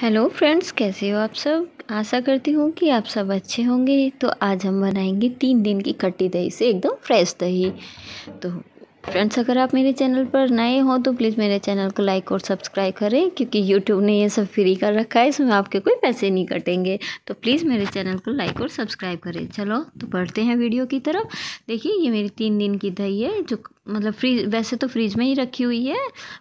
hello friends कैसे हो आप सब आशा करती हूँ कि आप सब अच्छे होंगे तो आज हम बनाएंगे तीन दिन की खट्टी दही से एकदम फ्रेश दही तो फ्रेंड्स अगर आप मेरे चैनल पर नए हो तो प्लीज़ मेरे चैनल को लाइक और सब्सक्राइब करें क्योंकि यूट्यूब ने ये सब फ्री कर रखा है इसमें आपके कोई पैसे नहीं कटेंगे तो प्लीज़ मेरे चैनल को लाइक और सब्सक्राइब करें चलो तो बढ़ते हैं वीडियो की तरफ देखिए ये मेरी तीन दिन की दही है जो मतलब फ्रीज वैसे तो फ्रिज में ही रखी हुई है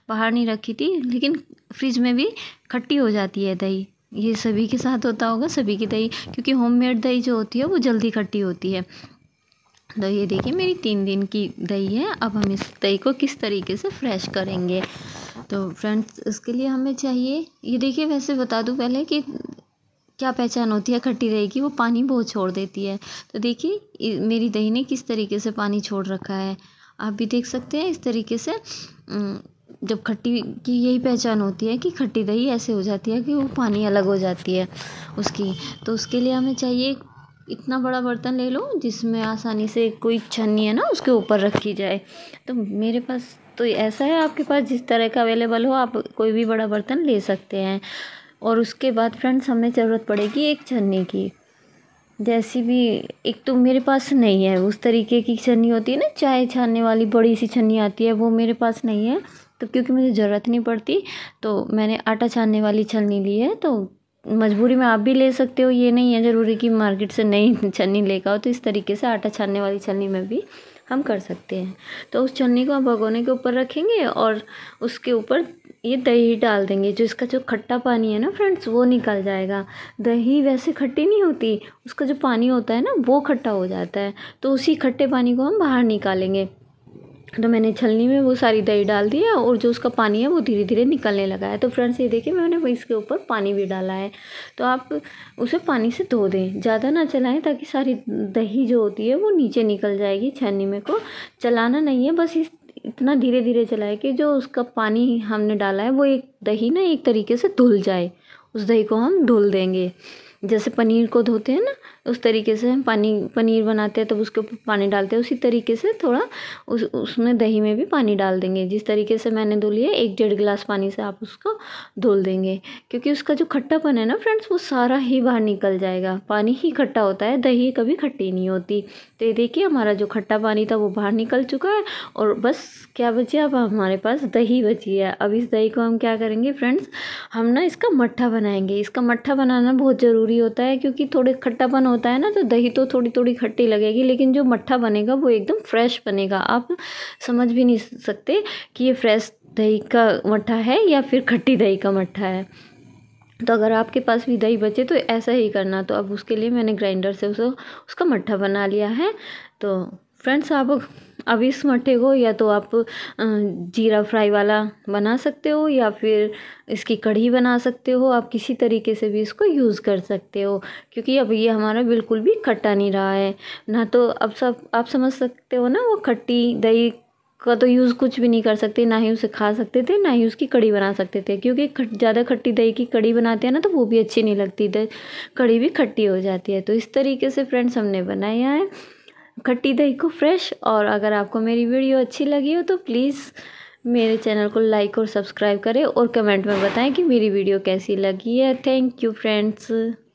बाहर नहीं रखी थी लेकिन फ्रिज में भी खट्टी हो जाती है दही ये सभी के साथ होता होगा सभी की दही क्योंकि होममेड दही जो होती है वो जल्दी खट्टी होती है तो ये देखिए मेरी तीन दिन की दही है अब हम इस दही को किस तरीके से फ्रेश करेंगे तो फ्रेंड्स इसके लिए हमें चाहिए ये देखिए वैसे बता दूँ पहले कि क्या पहचान होती है खट्टी दही की वो पानी बहुत छोड़ देती है तो देखिए मेरी दही ने किस तरीके से पानी छोड़ रखा है आप भी देख सकते हैं इस तरीके से जब खट्टी की यही पहचान होती है कि खट्टी दही ऐसे हो जाती है कि वो पानी अलग हो जाती है उसकी तो उसके लिए हमें चाहिए इतना बड़ा बर्तन ले लो जिसमें आसानी से कोई छन्नी है ना उसके ऊपर रखी जाए तो मेरे पास तो ऐसा है आपके पास जिस तरह का अवेलेबल हो आप कोई भी बड़ा बर्तन ले सकते हैं और उसके बाद फ्रेंड्स हमें ज़रूरत पड़ेगी एक छन्नी की जैसी भी एक तो मेरे पास नहीं है उस तरीके की छन्नी होती है ना चाय छानने वाली बड़ी सी छन्नी आती है वो मेरे पास नहीं है तो क्योंकि मुझे ज़रूरत नहीं पड़ती तो मैंने आटा छानने वाली छलनी ली है तो मजबूरी में आप भी ले सकते हो ये नहीं है ज़रूरी कि मार्केट से नई छन्नी ले आओ तो इस तरीके से आटा छानने वाली छन्नी में भी हम कर सकते हैं तो उस छन्नी को हम भगोने के ऊपर रखेंगे और उसके ऊपर ये दही डाल देंगे जो इसका जो खट्टा पानी है ना फ्रेंड्स वो निकल जाएगा दही वैसे खट्टी नहीं होती उसका जो पानी होता है ना वो खट्टा हो जाता है तो उसी खट्टे पानी को हम बाहर निकालेंगे तो मैंने छलनी में वो सारी दही डाल दी है और जो उसका पानी है वो धीरे धीरे निकलने लगा है तो फ्रेंड्स ये देखिए मैंने इसके ऊपर पानी भी डाला है तो आप उसे पानी से धो दें ज़्यादा ना चलाएं ताकि सारी दही जो होती है वो नीचे निकल जाएगी छलनी में को चलाना नहीं है बस इस इतना धीरे धीरे चलाए कि जो उसका पानी हमने डाला है वो एक दही ना एक तरीके से धुल जाए उस दही को हम धुल देंगे जैसे पनीर को धोते हैं ना उस तरीके से हम पानी पनीर बनाते हैं तब तो उसके ऊपर पानी डालते हैं उसी तरीके से थोड़ा उस उसमें दही में भी पानी डाल देंगे जिस तरीके से मैंने धो लिया एक डेढ़ गिलास पानी से आप उसको धोल देंगे क्योंकि उसका जो खट्टापन है ना फ्रेंड्स वो सारा ही बाहर निकल जाएगा पानी ही खट्टा होता है दही कभी खट्टी नहीं होती तो ये देखिए हमारा जो खट्टा पानी था वो बाहर निकल चुका है और बस क्या बचिए अब हमारे पास दही बची है अब इस दही को हम क्या करेंगे फ्रेंड्स हम ना इसका मट्ठा बनाएंगे इसका मट्ठा बनाना बहुत ज़रूरी ज़रूरी होता है क्योंकि थोड़े खट्टापन होता है ना तो दही तो थोड़ी थोड़ी खट्टी लगेगी लेकिन जो मट्ठा बनेगा वो एकदम फ्रेश बनेगा आप समझ भी नहीं सकते कि ये फ्रेश दही का मट्ठा है या फिर खट्टी दही का मट्ठा है तो अगर आपके पास भी दही बचे तो ऐसा ही करना तो अब उसके लिए मैंने ग्राइंडर से उसको उसका मट्ठा बना लिया है तो फ्रेंड्स आप अब इस मट्ठे को या तो आप जीरा फ्राई वाला बना सकते हो या फिर इसकी कढ़ी बना सकते हो आप किसी तरीके से भी इसको यूज़ कर सकते हो क्योंकि अब ये हमारा बिल्कुल भी खट्टा नहीं रहा है ना तो अब सब आप समझ सकते हो ना वो खट्टी दही का तो यूज़ कुछ भी नहीं कर सकते ना ही उसे खा सकते थे ना ही उसकी कड़ी बना सकते थे क्योंकि खट ज़्यादा खट्टी दही की कड़ी बनाते हैं ना तो वो भी अच्छी नहीं लगती कड़ी भी खट्टी हो जाती है तो इस तरीके से फ्रेंड्स हमने बनाया है खट्टी दही को फ्रेश और अगर आपको मेरी वीडियो अच्छी लगी हो तो प्लीज़ मेरे चैनल को लाइक और सब्सक्राइब करें और कमेंट में बताएं कि मेरी वीडियो कैसी लगी है थैंक यू फ्रेंड्स